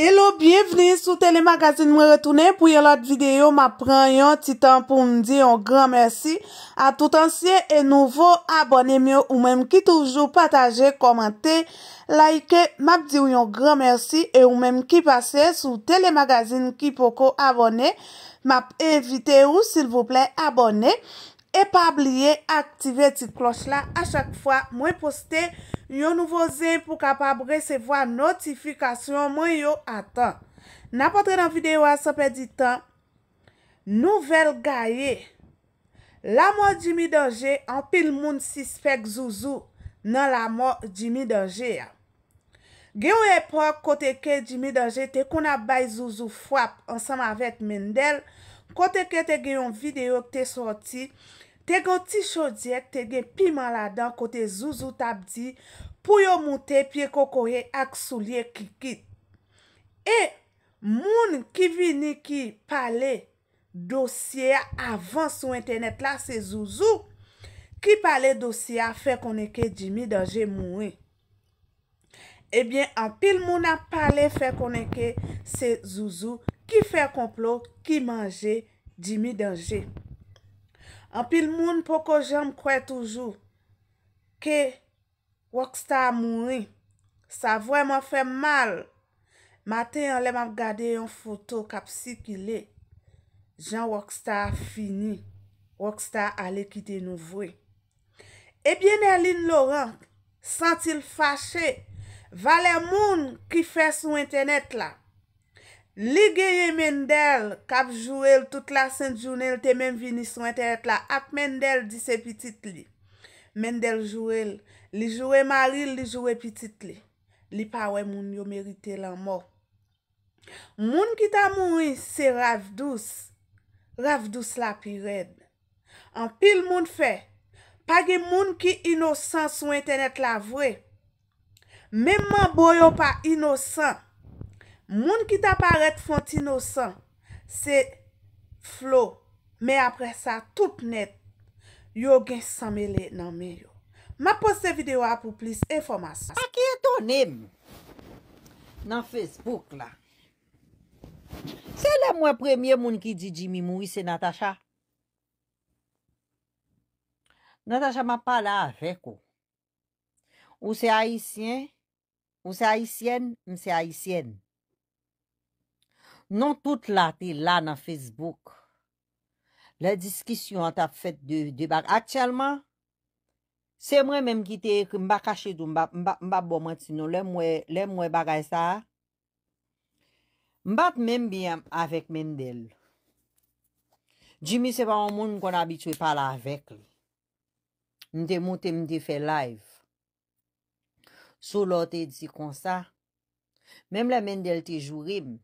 Hello, bienveni sou telemagazin mwen retounen pou yon lot videyo, ma pran yon titan pou mdi yon gran mersi a tout ansye e nouvo abonem yo ou menm ki toujou pataje, komante, like, map diyo yon gran mersi e ou menm ki pase sou telemagazin ki poko abonem, map evite ou silvouple abonem. Epabliye aktive ti kloch la a chak fwa mwen poste yon nouvo zem pou kapab resevo a notifikasyon mwen yon atan. Napotre nan videyo a sepe di tan. Nouvel gaye. La mwen jimi danje an pil moun sispek Zouzou nan la mwen jimi danje a. Geyon epak kote ke jimi danje te kona bay Zouzou fwap ansam avet Mendel. Kote ke te geyon videyo te sorti. Tè gen ti chodjek, tè gen pi man la dan kote zouzou tab di pou yo moun te pi e koko ye ak sou liye ki kit. E moun ki vini ki pale dosye avan sou internet la se zouzou ki pale dosye a fe koneke di mi danje moun. E bien an pil moun a pale fe koneke se zouzou ki fe komplot ki manje di mi danje. An pil moun pou ko jen m kwe toujou, ke woksta a mouni, sa vwè m an fè mal. Maten an lèm an gade yon foto kap si ki lè, jen woksta a fini, woksta a lè ki denou vwè. E bie Naline Laurent, san til fache, va lè moun ki fè sou internet la. Li geye Mendele kap jouel tout la sènt jounel te men vini sou internet la ap Mendele di se pitit li. Mendele jouel, li jouel Maril, li jouel pitit li. Li pawe moun yo merite lan mò. Moun ki ta moun se ravdous, ravdous la pi red. An pil moun fe, pa ge moun ki inosan sou internet la vwe. Memman boyo pa inosan. Moun ki ta paret fonte inosan, se flo. Me apre sa, tout net, yo gen samele nan meyo. Ma pose videwa pou plis informasyon. Ake etonem nan Facebook la. Se la mwen premye moun ki di Jimmy Moui se Natasha? Natasha ma pala a reko. Ou se Haitien, ou se Haitien, mse Haitien. Non tout la te la nan Facebook. La diskisyon an tap fet de bak. Atyalman, se mwen menm kite, mba kache dun, mba bomant sino, lè mwen bagay sa. Mbat menm byan avèk Mendel. Jimi sepa an moun kon abitwe pala avèk. Nte mwote mte fe live. Sou lote di konsa. Mem la Mendel te juri m.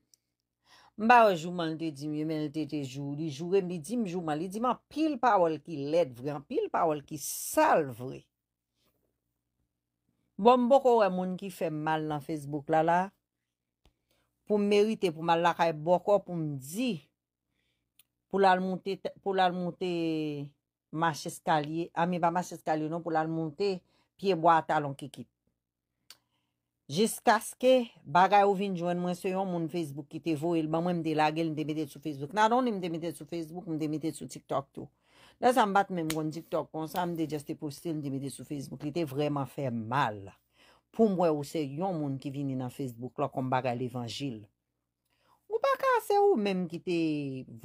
Mba rejouman te di mi, men te te jou, li jou rem, li di mjouman, li di man pil pawal ki led vre, pil pawal ki sal vre. Bon mbokou re moun ki fe mal nan Facebook la la, pou m merite pou man lakay bokou pou m di pou lal moun te, pou lal moun te mach eskalye, ame ba mach eskalye nou pou lal moun te piye bwa talon ki kit. Jiska ske, bagay ou vin jwen mwen se yon moun Facebook ki te voil, ba mwen mde lage l mde mide sou Facebook. Na don mde mde mide sou Facebook, mde mide sou TikTok tou. Nasa mbat mwen mwen TikTok, konsa mde jeste postil mde mide sou Facebook. Li te vreman fe mal. Pou mwen ou se yon moun ki vini nan Facebook lo kon bagay l evanjil. Ou baka se ou mwen mwen ki te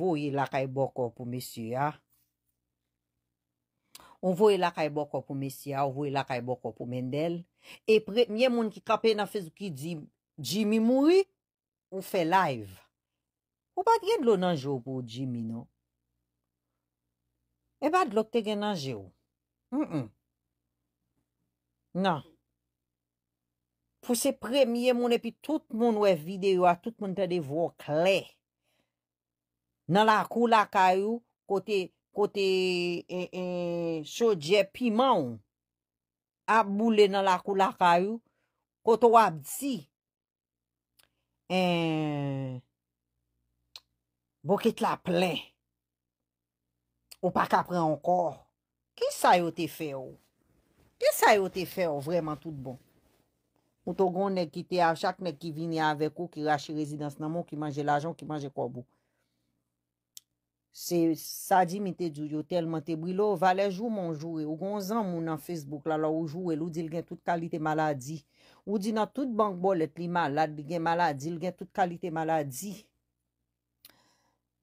voil l akay bokou pou mesye ya. Ah? On voye lakay bokwa pou Mesia, on voye lakay bokwa pou Mendel. E pre, miye moun ki kape na fez wiki jimi moui, on fe live. Ou bad gen lo nanjou pou jimi nou? E bad lote gen nanjou? M-m. M-m. Nan. Po se pre, miye moun epi tout moun we videyo a tout moun te devwo kle. Nan la akou lakay ou, kote... Kote chodje e, e, piman ou, ap boulè nan lakou lakay ou, kote wap dsi, e, boke tla plè, ou pa kapren ankor, ki sa yo te fè ou? Ki sa yo te fè ou vreman tout bon? Moutou gounen ki te av, chak men ki vini avek ou, ki rashi rezidans nan moun, ki manje lajon, ki manje kobou. Se sa di mi te djou, yo telman te bwilo, valejou monjou e, ou gonzan moun nan Facebook la, la oujou e, loudi lgen tout kalite maladi. Oudi nan tout bankbol et li malad, ligen maladi, lgen tout kalite maladi.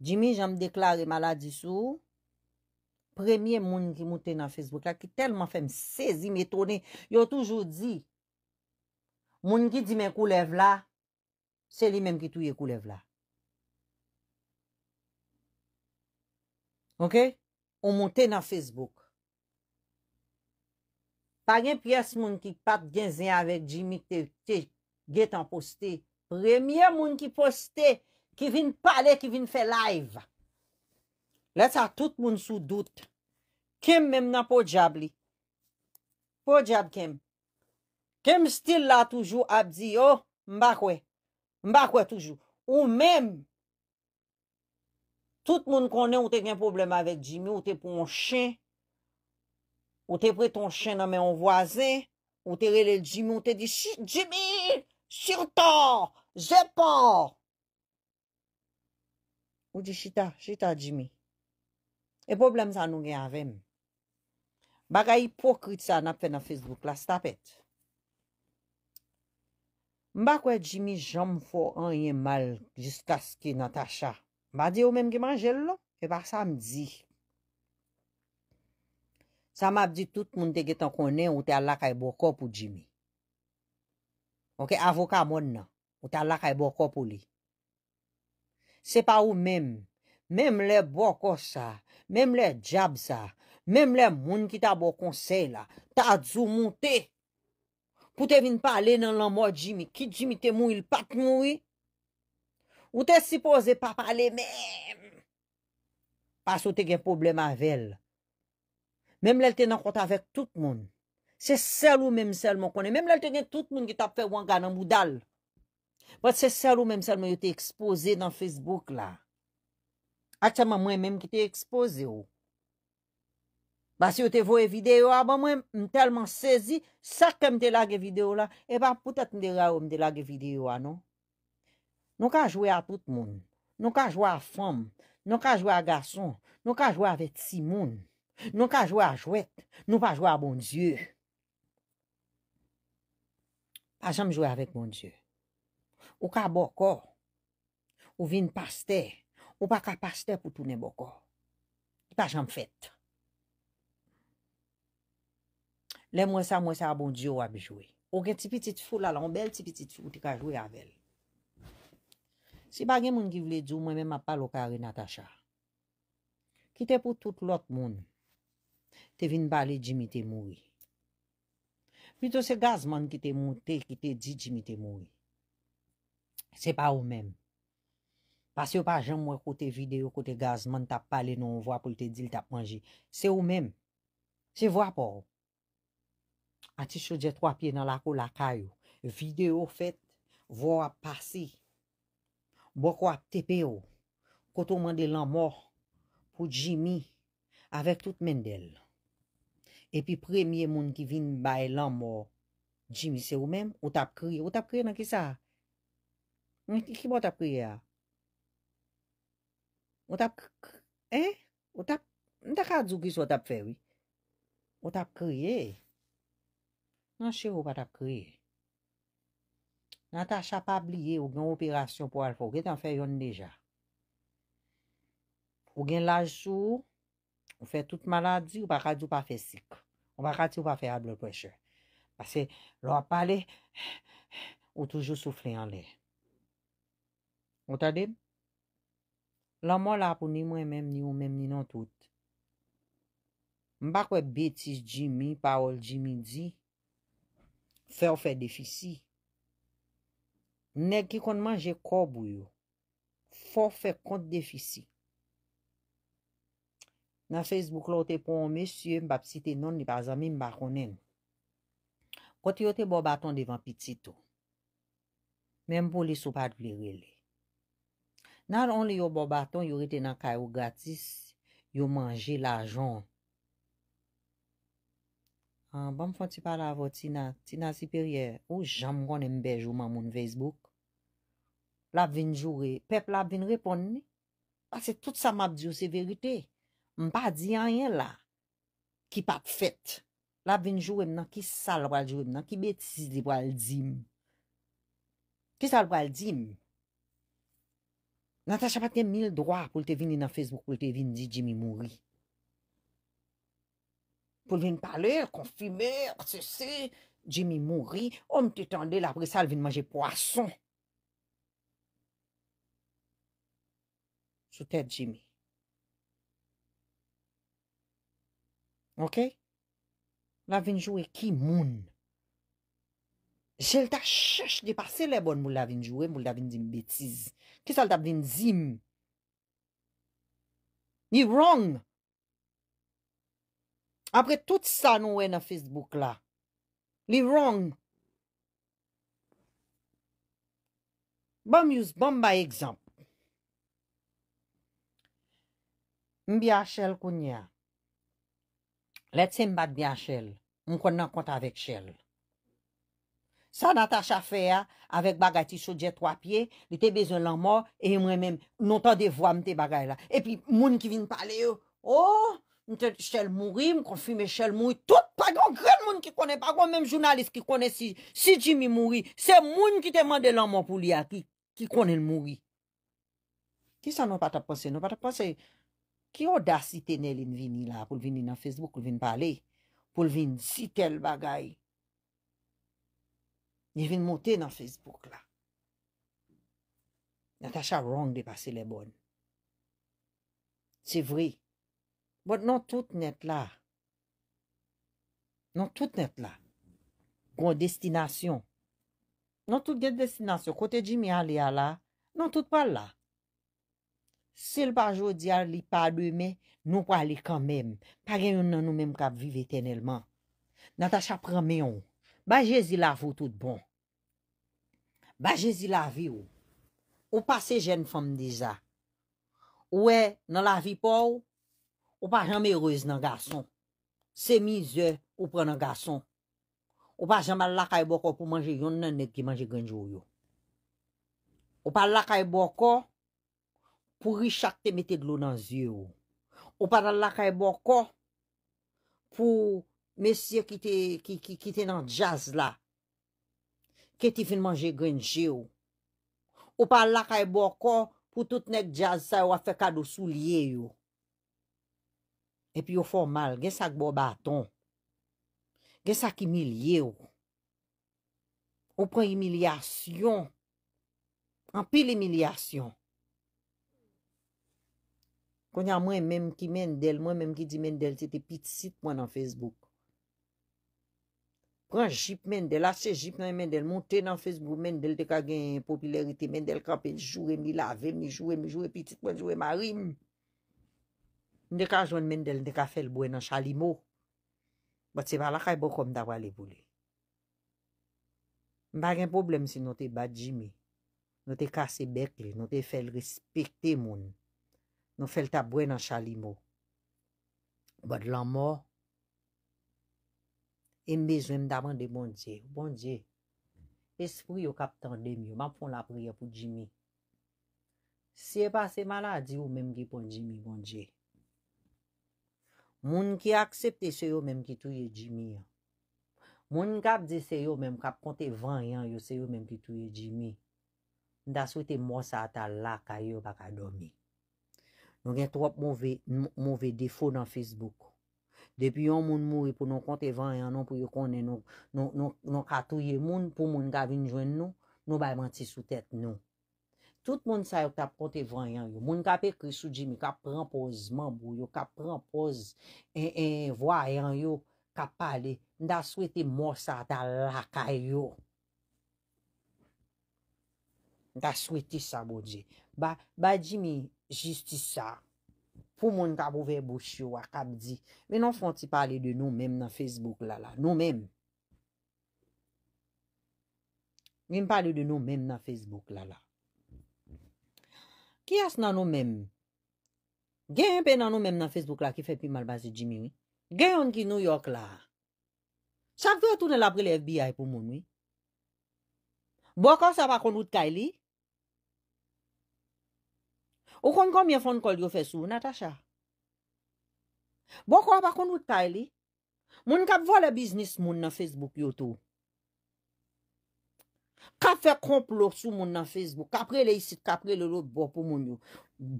Dimi jan m deklare maladi sou, premye moun ki mouten nan Facebook la, ki telman fe m sezi, m etone, yo toujou di, moun ki di men koulev la, se li menm ki touye koulev la. Ok? Ou monte nan Facebook. Pag en piyes moun ki pat genzen avèk jimi te getan poste, premye moun ki poste, ki vin pale, ki vin fe live. Let sa tout moun sou dout. Kem mèm nan po djab li. Po djab kem. Kem stil la toujou abzi yo, oh, mbakwe. Mbakwe toujou. Ou mèm. Sout moun konnen ou te gen problem avek Jimmy, ou te pon chen, ou te pre ton chen nan men yon voazen, ou te relel Jimmy, ou te di, Jimmy, sirtan, zepan. Ou di, chita, chita Jimmy. E problem sa nou gen avem. Baka hipokrit sa nap fe nan Facebook la, stapet. Mbakwe Jimmy jom fo anye mal, jiska ske Natascha. Ba di ou menm ki manjel lò? E bak sa m di. Sa m ap di tout moun te getan konen ou te alakay bokò pou jimi. Ou ke avoka moun nan. Ou te alakay bokò pou li. Se pa ou menm. Menm le bokò sa. Menm le djab sa. Menm le moun ki ta bokò se la. Ta adzou moun te. Pou te vin pale nan lan mò jimi. Ki jimi te moun il pak moun wey. Ou te sipoze pa pale mèm. Pas ou te gen problem avèl. Mèm lèl te nan konta vek tout moun. Se sel ou mèm sel mò konè. Mèm lèl te gen tout moun ki tap fè wangan an moudal. Bat se sel ou mèm sel mò yo te ekspoze nan Facebook la. Atseman mwen mèm ki te ekspoze yo. Bas yo te vòe videyo a, bon, mwen mèm mèm telman sezi. Sak mèm te lage videyo la. E ba poutat mèm de rè ou mèm de lage videyo a nou. Nou ka jwè a tout moun. Nou ka jwè a fòm. Nou ka jwè a gason. Nou ka jwè a vet si moun. Nou ka jwè a jwè. Nou pa jwè a bon djè. A jwè a mjwè a vet bon djè. Ou ka bokò. Ou vin pastè. Ou pa ka pastè pou toune bokò. I pa jwè a mfèt. Le mwè sa mwè sa a bon, bon djè ou a bi jwè. Ou gen tipi tit fò la lan bel tipi tit fò ou ti ka jwè a vel. Si pa gen moun ki vle di ou mwen men ma palo kare Natacha. Ki te pou tout lot moun, te vin bali di mi te moui. Pito se gazman ki te moun, te ki te di di mi te moui. Se pa ou men. Pasi ou pa jen mwen kote video kote gazman tap pale nou ou vwa pou te di li tap manji. Se ou men. Se vwa pou ou. A ti chouje 3 piye nan lako lakay ou. Video fet, vwa pasi. Boko ap tepe yo, koto mande lan mor pou Jimmy, avek tout Mendel. Epi premye moun ki vin baye lan mor, Jimmy se ou men, otap kriye. Otap kriye nan ki sa? Ki bo otap kriye a? Otap kriye? Eh? Otap? Nta ka adzoukis wotap fèwi? Otap kriye? Nan che wou patap kriye? Nan ta chapab liye ou gen operasyon pou al fok. Ou gen laj sou, ou fe tout maladi, ou pa kadi ou pa fe sik. Ou pa kadi ou pa fe ablokweshe. Pase lwa pale, ou toujou soufli an le. Ou tadeb? Lwa mwen la pou ni mwen menm ni ou menm ni nan tout. Mba kwe betis jimi, pa ol jimi di. Fe ou fe defisi. Nèk ki kon manje kò bou yo, fò fè kont defisi. Na Facebook lò te pon, mèsyè mbap si te non, nipa zami mbakonèn. Koti yo te bo baton devan pitito. Mèm pou li soupad vlirele. Nal on li yo bo baton, yo rete nan kayo gratis, yo manje lajon. Bam fò ti pala avò, ti na si peryè, ou jam kon mbej ouman moun Facebook. L ap vin joure, pep l ap vin repon ni. A, se tout sa map di ou se verite. M pa di a yen la. Ki pap fet. L ap vin joure m nan, ki sal wale joure m nan, ki betis li wale zim. Ki sal wale zim. Nan ta chapate m mil drwa pou l te vin in a Facebook pou l te vin di jimi mouri. Pou l vin pale, konfimer, se se. Jimmy mouri, om te tende l apre sal vin manje poason. Soutè Jimmy. Ok? La vinjou e ki moun. Se lta shesh di pase le bon mou la vinjou e, mou la vinjou e mou la vinjou e. Ki sa lta vinjou e? Li rong. Apre tout sa nou e na Facebook la. Li rong. Bon m'yous bon ba egzamp. Mbi a chèl koun ya. Let se mbat bi a chèl. M kon nan konta avèk chèl. San a tache a fè ya, avèk bagay ti sou djet 3 piye, li te bezon lanmò, e mwen men notan de vwa mte bagay la. E pi moun ki vin pale yo, oh, chèl mouri, m kon fime chèl mouri, tout pa gen moun ki konè, pa gen mèm jounalist ki konè si, si jimi mouri, se moun ki te mande lanmò pou li ya, ki konè l'mouri. Ki sa nou pata pwese, nou pata pwese, Ki o da siten el in vini la pou l vini nan Facebook pou l vini pale, pou l vini siten l bagay. Ni vin monte nan Facebook la. Nat asha rong de pase le bon. Se vri. Bot nan tout net la. Nan tout net la. Gon destinasyon. Nan tout gen destinasyon. Kote jimi alia la, nan tout pal la. Se l pa jodi a li pa de me, nou pa li kanmem. Pa gen yon nan nou mem kap vive tenelman. Natacha prame yon. Ba jezi la vo tout bon. Ba jezi la vi yon. Ou pa se jen fom de za. Ou e nan la vi pou. Ou pa janme reuz nan gason. Se mi ze ou pre nan gason. Ou pa janme lakay bokou pou manje yon nan net ki manje genjou yo. Ou pa lakay bokou. Pou Richard te mette glou nan zye ou. Ou pa nan lakay borko. Pou mesye ki te nan jazz la. Ke ti fin manje grenje ou. Ou pa lakay borko. Pou tout nek jazz sa ou afe kado sou liye ou. Epi bon ou formal. Gensak bo baton. Gensak imilye ou. Ou pren imilyasyon. Anpil imilyasyon. Konya mwen menm ki men del, mwen menm ki di men del, se te piti sit mwen an Facebook. Pran jip men del, ase jip men men del, mwen ten an Facebook men del, de ka gen popularite men del, ka pen jurem, ni lavem, ni jurem, ni jurem, piti sit mwen jurem a rim. N de ka joun men del, de ka fel bwen an chali mou. Bote se valakay bokom da wale boulé. Mba gen problem se nou te badji me, nou te kase bekle, nou te fel respekte moun. Nou fel ta bwen an chali mou. Ou bad lan mou. E mbezwen mdaman de bon dje. Bon dje, espri yo kap tan dem yo. Man pon la priya pou jimi. Se ba se maladi yo menm ki pon jimi, bon dje. Moun ki aksepte se yo menm ki touye jimi. Moun kap di se yo menm kap konte vanyan yo se yo menm ki touye jimi. Nda sou te mwosa ata lak a yo baka domi. Nou gen trop mouve defo nan Facebook. Depi yon moun moui pou nou konti vanyan nou pou yon kone nou. Nou katouye moun pou moun gavin jwen nou. Nou bay manti sou tet nou. Tout moun sa yon tap konti vanyan yo. Moun ka pe krisou jimi. Ka pranpoz mambou yo. Ka pranpoz en vwayan yo. Ka pale. Nda sweti mousa ta lakay yo. Nda sweti sa bodje. Ba jimi... Justi sa, pou moun kabouve bouchi wakab di. Menon fwanti pale de nou menm nan Facebook lala. Nou menm. Menm pale de nou menm nan Facebook lala. Ki as nan nou menm? Gen yon pe nan nou menm nan Facebook lala ki fe pi malbazi jimi wè. Gen yon ki nou yok lala. Sakte wè toune la prele FBI pou moun wè. Bokan sa pa kon wout kaili. Ou kon kon miye fon kol yo fe sou, Natacha? Boko a bakon wot kay li? Moun kap vo le biznis moun nan Facebook yotou. Kap fe komplo sou moun nan Facebook. Kapre le isit, kapre le lot, boko moun yo.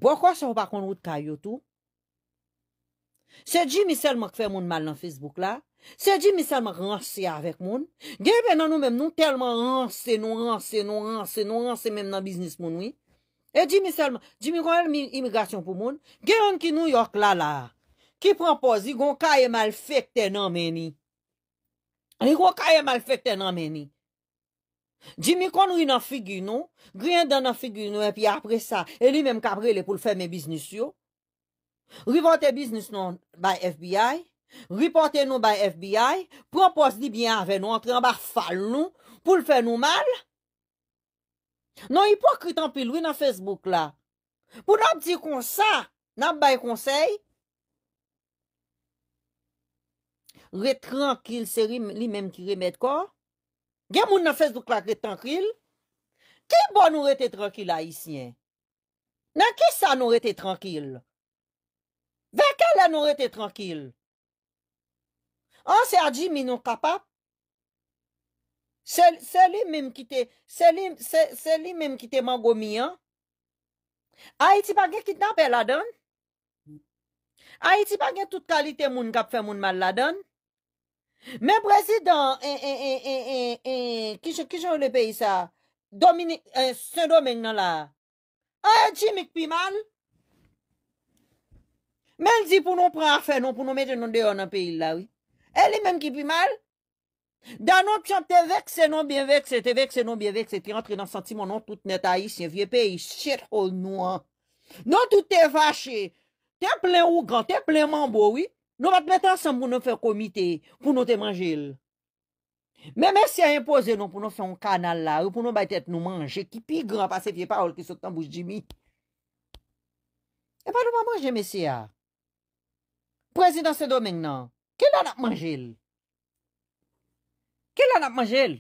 Boko a se wakon wot kay yotou. Se jimi sel mak fe moun mal nan Facebook la. Se jimi sel mak ansi avek moun. Gebe nan nou men nou telman ansi, nou ansi, nou ansi, nou ansi, nou ansi men nan biznis moun wey. E jimi selman, jimi kon el mi imigasyon pou moun, gen yon ki nou yok la la, ki propozi gon kaye mal fèk te nan meni. Li gon kaye mal fèk te nan meni. Jimi kon ou yon an figi nou, gren dan an figi nou, epi apre sa, e li menm kapre le pou l fèmè biznis yo. Rivote biznis nou bay FBI, ripote nou bay FBI, propozi di byan ave nou, an tre an ba fal nou, pou l fèmè nou mal. Non yi pou akritan pil wè nan Facebook la. Pou nan di kon sa, nan bay konsey, re trankil se li menm ki remed ko. Gen moun nan Facebook la re trankil, ki bon nou re te trankil a isyen? Nan ki sa nou re te trankil? Ve kal la nou re te trankil? An se a di mi nou kapap? Se li menm ki te man gomi an. A iti pa gen kit nan pe la don. A iti pa gen tout kalite moun kap fe moun man la don. Men prezident, eh, eh, eh, kishon le peyi sa, Saint-Domingue nan la, a jimik pi man. Men li pou nou pran fe nou, pou nou mette nou deyon nan peyi la. El li menm ki pi man. Dan nou pcham te vekse, nou biye vekse, te vekse, nou biye vekse, ki rentre nan santimon nou tout netayi, siye vie peyi, shit ou nou an. Nou tout te vache, te plen ou gran, te plen manbo, oui? Nou bat metan san pou nou fe komite, pou nou te manjil. Men mersi a impose nou pou nou fe yon kanal la, ou pou nou baytet nou manje, ki pi gran pa se vie parol ki soktan bou jimi. E pa nou pa manje, mersi a. Prezident se do menk nan, ke la nan manjil? Kè la nap manjèl?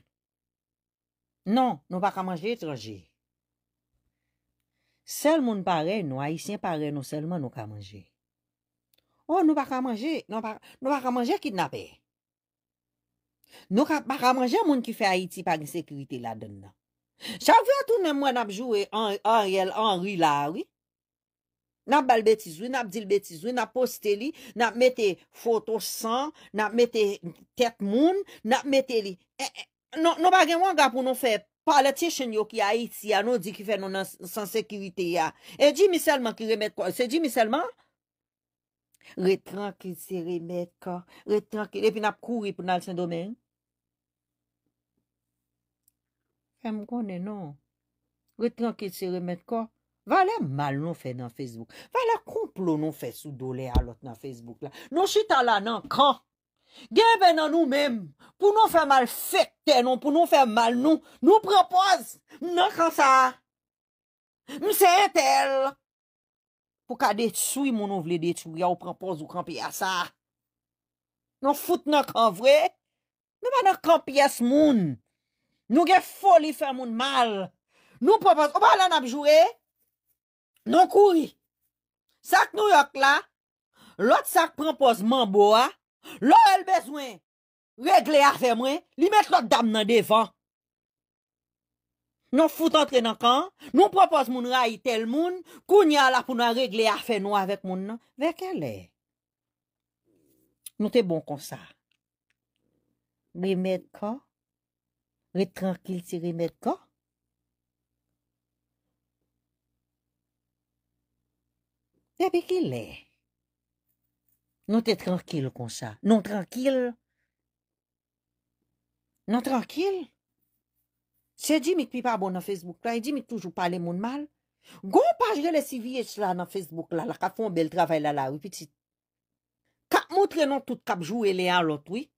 Non, nou pa ka manjè trojè. Sel moun pare nou, a isyen pare nou, selman nou ka manjè. Ou, oh, nou pa ka manjè, nou pa ka manjè kit napè. Nou pa ka manjè moun ki fè a iti pagn sekwite la den nan. Chavè a tou nem mwen ap jowe a riel an rilawit. Nap balbetizwi, nap dilbetizwi, nap posteli, nap mette foto san, nap mette tet moun, nap mette li. E, e, nou bagen wang ap ou nou fe, politician yo ki a iti, a nou di ki fe nou nan san sekirite ya. E di mi selman ki remet kwa? Se di mi selman? Retran ki se remet kwa? Retran ki se remet kwa? E pi nap kouri pou nan al sen domen? E m konen nou? Retran ki se remet kwa? Valè mal nou fè nan Facebook. Valè kouplo nou fè sou dole alot nan Facebook la. Nou chita la nan kan. Gèbe nan nou mèm. Pou nou fè mal fèk tenon. Pou nou fè mal nou. Nou prepoz nan kan sa. Nou se entel. Pou ka det sou yon nou vle det sou. Yon prepoz ou kan piya sa. Nou foute nan kan vre. Mè man nan kan piyes moun. Nou gè foli fè moun mal. Nou prepoz. O ba lan ap jure. Non kouri, sak nou yok la, lot sak premposman bo a, lo el bezwen, regle a fe mwen, li met lot dam nan devan. Non foute entre nan kan, nou prepos moun rayi tel moun, kounya la pou nou regle a fe nou avek moun nan, vek alè. Non te bon kon sa. Ri med kon, ri tranquil si ri med kon, Sebe ki le, nou te trankil kon sa, nou trankil, nou trankil, se di mi ki pa abon nan Facebook la, e di mi ki toujou pale moun mal, goun pa jrele si viech la nan Facebook la, la ka fon bel travay la la, wipitit, ka moutre nan tout kapjou e le an lot wipitit.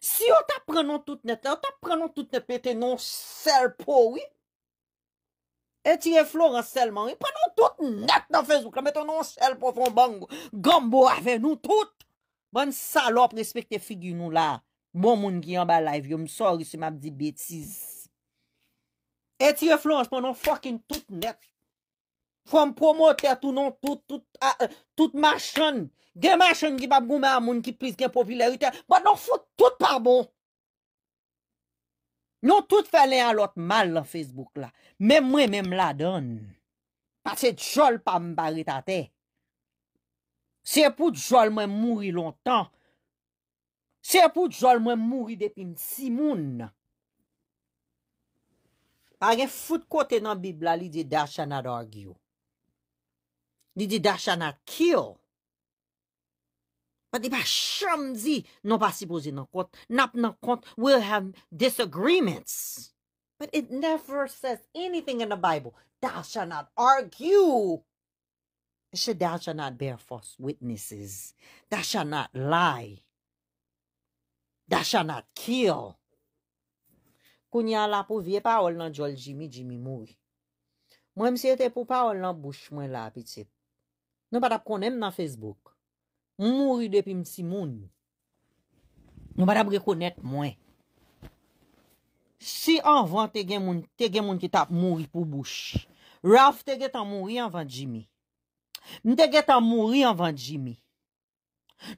Si yo tap pran nan tout net, yo tap pran nan tout net, pe te nan sel po wipitit. E ti reflou anselman, e panon tout net nan fezou, klamet anon sel pou fon bangou. Gambo ave nou tout, ban salop respekte figi nou la. Bon moun ki yon ba live, yo msori se mabdi betiz. E ti reflou anselman, anon fokin tout net. Fom promote tou nan tout, tout euh, machan. Gen machan ki pap goume an moun ki plis gen popularite, ban anon fout tout par bon. Nou tout fè lè an lot mal an Facebook la. Mè mwen mè m la don. Pase djol pa m bari tate. Se pou djol mwen mouri lontan. Se pou djol mwen mouri depin simoun. A gen foute kote nan bibla li di dashan ad orgyo. Li di dashan ad kyo. Sa di pa shramzi. Non pa sipozi nan kont. Nap nan kont. We'll have disagreements. But it never says anything in the Bible. Da sha not argue. Da sha not bear false witnesses. Da sha not lie. Da sha not kill. Koun yan la pou vie pa oul nan Joel Jimmy, Jimmy Moore. Mwen mse te pou pa oul nan Bush mwen la apitip. Non pa tap konen nan Facebook. Mw mwri depi msi mouni. Mw badab rekonet mwen. Si anvan te gen moun, te gen moun ki tap mwri pou bouchi. Ralf te gen ta mwri anvan jimi. Mwen te gen ta mwri anvan jimi.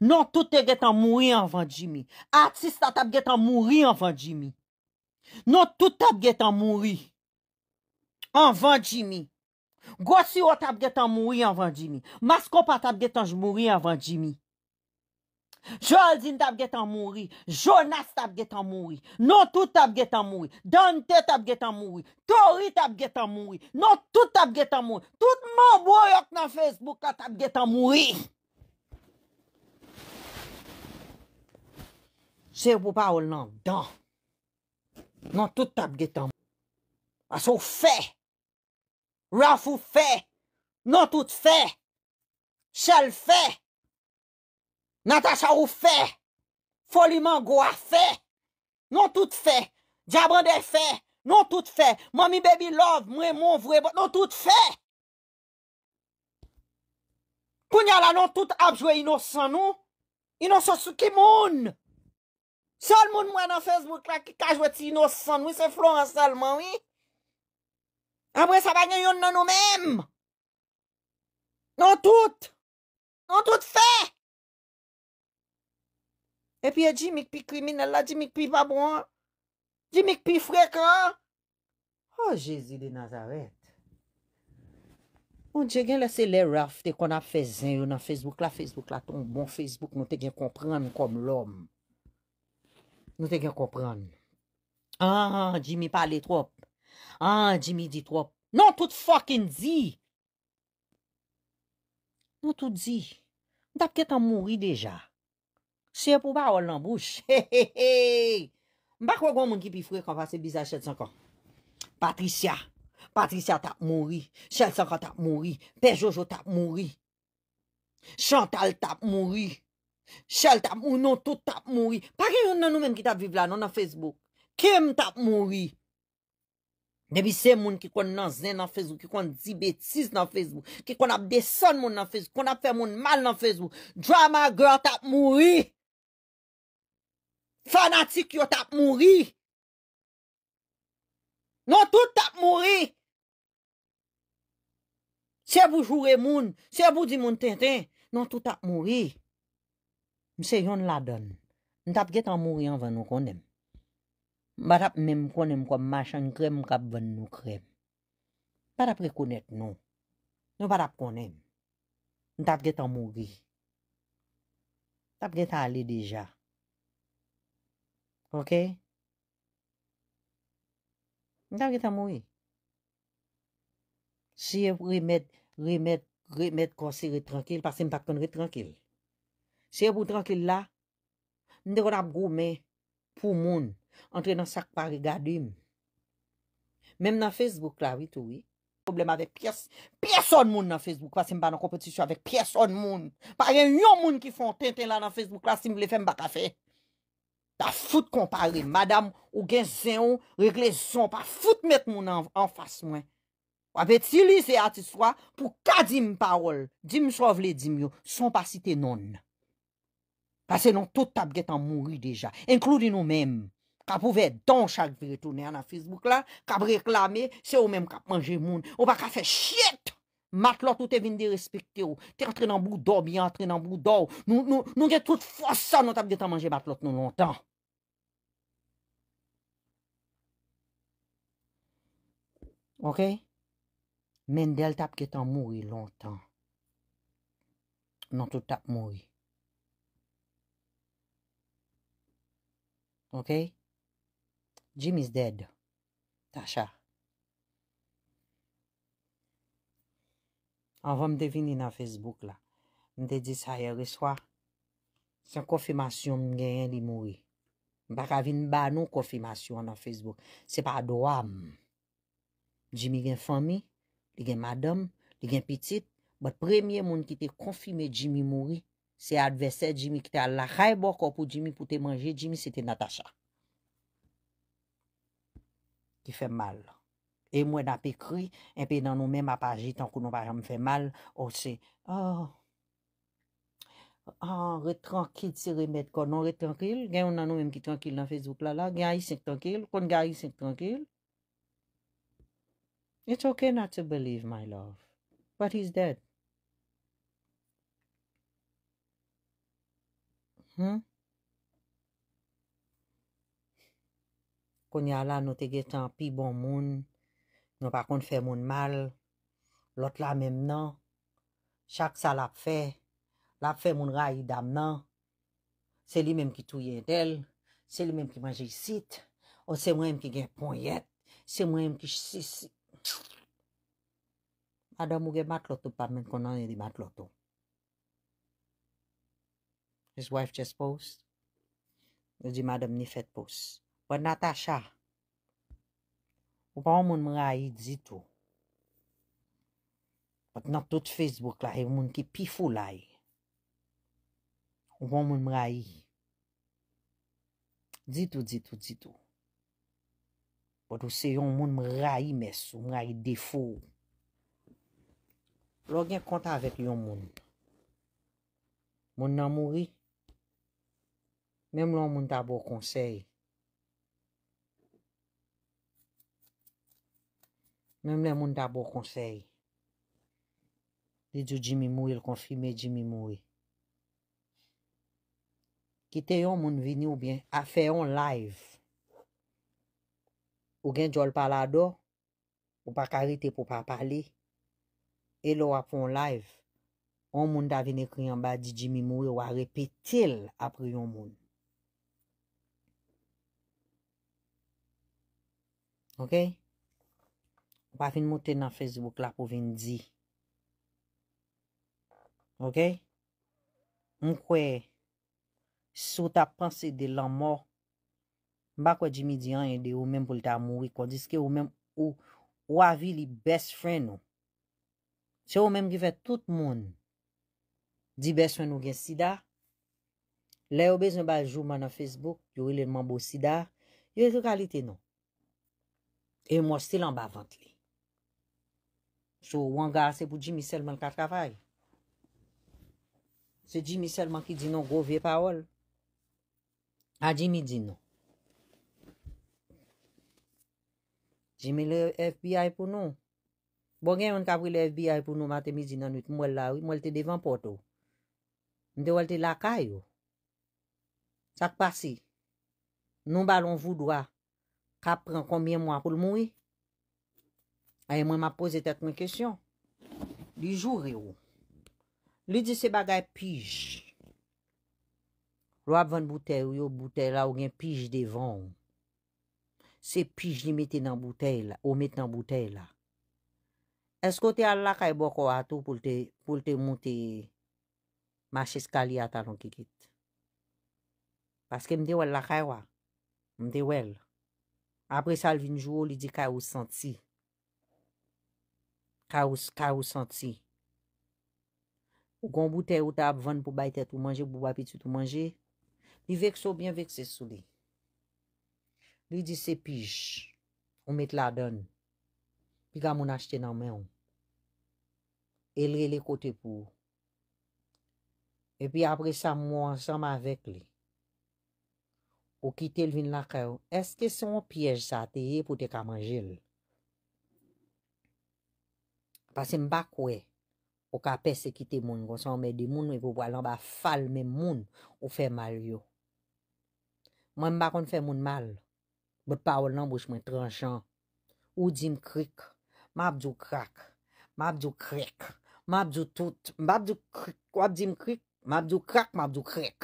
Non tout te gen ta mwri anvan jimi. Atsista tap gen ta mwri anvan jimi. Non tout tap gen ta mwri anvan jimi. Gosi yo tabgetan mouri avan jimi. Maskopan tabgetan jimouri avan jimi. Jolzin tabgetan mouri. Jonas tabgetan mouri. Non tout tabgetan mouri. Dante tabgetan mouri. Tori tabgetan mouri. Non tout tabgetan mouri. Tout mou boyok nan Facebook la tabgetan mouri. Se pou pa ou nan dan. Non tout tabgetan mouri. A sou fey. Rafou fè, nan tout fè, chèl fè, natacha ou fè, foli mango a fè, nan tout fè, diabande fè, nan tout fè, mami baby love, mwen moun vwe, nan tout fè. Pounyala nan tout apjwe inosan nou, inosan sou ki moun. Sol moun mwen nan Facebook la ki kajwe ti inosan, mwen se flou an salman wè. Abre sa bagnen yon nan nou menm. Nan tout. Nan tout fe. E pi e jimi kpi kriminella, jimi kpi vabouan. Jimi kpi frek an. Oh, Jezi de Nazareth. On te gen lese le rafte kon ap fe zin yon nan Facebook la, Facebook la. Ton bon Facebook nou te gen kompran kon lom. Nou te gen kompran. Ah, jimi pale trop. An, ah, jimiditrop. Non tout fokin zi. Non tout zi. M tap ket an mouri deja. Seye pou ba ou l'an bouch. He he he. M bak wak wak m wongi pi frek an vase bizache chet sankan. Patricia. Patricia tap mouri. Chelle sankan tap mouri. Pe Jojo tap mouri. Chantal tap mouri. Chelle tap mouri. Non tout tap mouri. Pari yon nan nou men ki tap viv la non, nan na Facebook. Kim tap mouri. Nebi se moun ki kon nan zen nan fez ou, ki kon di betis nan fez ou, ki kon ap desen moun nan fez ou, ki kon ap fe moun mal nan fez ou. Drama girl tap mouri. Fanatik yo tap mouri. Non tout tap mouri. Se pou jure moun, se pou di moun ten ten, non tout tap mouri. Mse yon la don. N tap get an mouri an ven nou kon dem. Bata mèm konèm kwa machan krem mkap ven nou krem. Bata prekounèm nou. Nou bata konèm. Ntap get an mou ri. Ntap get an ali deja. Ok? Ntap get an mou ri. Siye remèd, remèd, remèd konsi re trankil. Pase mpak kon re trankil. Siye mpou trankil la. Ntepon ap goume pou moun. Entre nan sak pari gade m. Mèm nan Facebook la, wito wè. Problem avèk pièson moun nan Facebook. Pase m pa nan kompetisyon avèk pièson moun. Parè yon moun ki fon ten-ten la nan Facebook la, si m lè fèm baka fè. Da fout kompare, madame, ou gen zè ou, regle zon pa fout mèt moun an fas mwen. Ou avè tili se ati swa, pou kadi m parol, di m sovle di m yo, son pa site non. Pase non tout tabget an mouri deja, inkludi nou mèm. ka pouve don chak piretounen an a Facebook la, kab reklame se ou menm kap manje moun, ou baka fe chet, matlot e ou te vin de respekte ou, te antre nan bou do, bi antre nan bou do, nou gen tout fwa sa, nou tap de tan manje matlot nou lontan. Ok? Mendel tap gen tan moui lontan. Nou tout tap moui. Ok? Jimmy is dead. Tasha. Avèm te vini nan Facebook la. M te dis ayer e swa. San konfirmasyon m genyen li mouri. M baka vini ba nou konfirmasyon nan Facebook. Se pa do am. Jimmy gen fomi. Li gen madam. Li gen pitit. Bat premye moun ki te konfime Jimmy mouri. Se advesè Jimmy ki te al la. La khae bò kòpou Jimmy pou te manje. Jimmy se te nan Tasha. ki fè mal. E mwen apè kri, epè nan nou mèm apajit, tan kou nou fè mal, ou se, oh, oh, re trankil, se remèd kon, non re trankil, gen yon nan nou mèm ki trankil, nan fè zoup la la, gen yon se trankil, kon gen yon se trankil. It's ok not to believe, my love, but he's dead. Hmm? konye ala nou te ge tan pi bon moun, nou pa kon fè moun mal, lot la mèm nan, chak sa lap fè, lap fè moun rayi dam nan, se li mèm ki touye del, se li mèm ki majisit, ou se mèm ki gen pon yet, se mèm ki shisi. Adam ou ge mat loto pa mèm konan e di mat loto. His wife just post, yo di madam ni fèt post. Wè Natacha, wè pa wè moun mwè rayi djitou. Wè nan tout Facebook la, wè e moun ki pifou la. Wè pa moun mwè rayi. Djitou, djitou, djitou. Wè tou se yon moun mwè rayi mes, mwè rayi defou. Lò gen konta avèk yon moun. Moun nan mouri. Mèm lò moun tabou konsey, Mèm lè moun da bo konsey. Li diou jimi moui l konfime jimi moui. Kite yon moun vini ou bien a fe yon live. Ou gen jol pala do. Ou pa karite pou pa pali. E lo a fe yon live. On moun da vini kri yon ba di jimi moui ou a repitil apri yon moun. Ok? Wafin mouten nan Facebook la pou vin di. Ok? M kwe, sou ta panse de lan mor, m bakwe di midi an, yon de ou menm pou lita mouri, kwa diske ou menm ou avi li best friend nou. Se ou menm give tout moun di best friend nou gen SIDA, le yo bezon ba jou man nan Facebook, yo ilenman bo SIDA, yo yon kalite nou. E yon mou sti lan ba vant li. So wonga se pou jimi selman kat kavay. Se jimi selman ki di nou gove paol. A jimi di nou. Jimi le FBI pou nou. Bo gen yon kapri le FBI pou nou ma te mi di nanout mwen la ou. Mwen te devan pot ou. Mwen te wote la kay ou. Sak pasi. Nou balon voudwa kapren konbyen mwa pou l mouni. Ay mwen ma pose tèt mwen kesyon. Li jouri ou. Li di se bagay pij. Lo ap ven boutei ou yo boutei la ou gen pij devan ou. Se pij li mette nan boutei la. Ou mette nan boutei la. Esko te al lakay bokou ato pou lte moun te maches kali atan loun kikit. Paske mde wel lakay ou. Mde wel. Apre sal vinjou li di kaya ou santi. Ka ou senti. Ou konbou te ou ta ap van pou bayte tou manje, pou papitou tou manje. Li vek so byen vek se sou li. Li di se pij. Ou met la don. Pi ga moun achete nan men ou. El re le kote pou. E pi apre sa moun ansam avek li. Ou ki te lvin la kè ou. Eske se moun piyej sa te ye pou te ka manje li. Basen mbak wè, ou ka persekite moun, gwa san mè di moun, mwen pou walan ba fal mè moun ou fè mal yo. Mwen mbak wè fè moun mal, bote pa wòl nan bòj mwen tranjan, ou jim krik, mabjou krak, mabjou krek, mabjou tout, mabjou krik, kwa jim krik, mabjou krak, mabjou krek.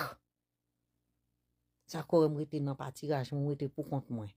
Sa kore mwete nan pati gaj, mwete pou kont mwen.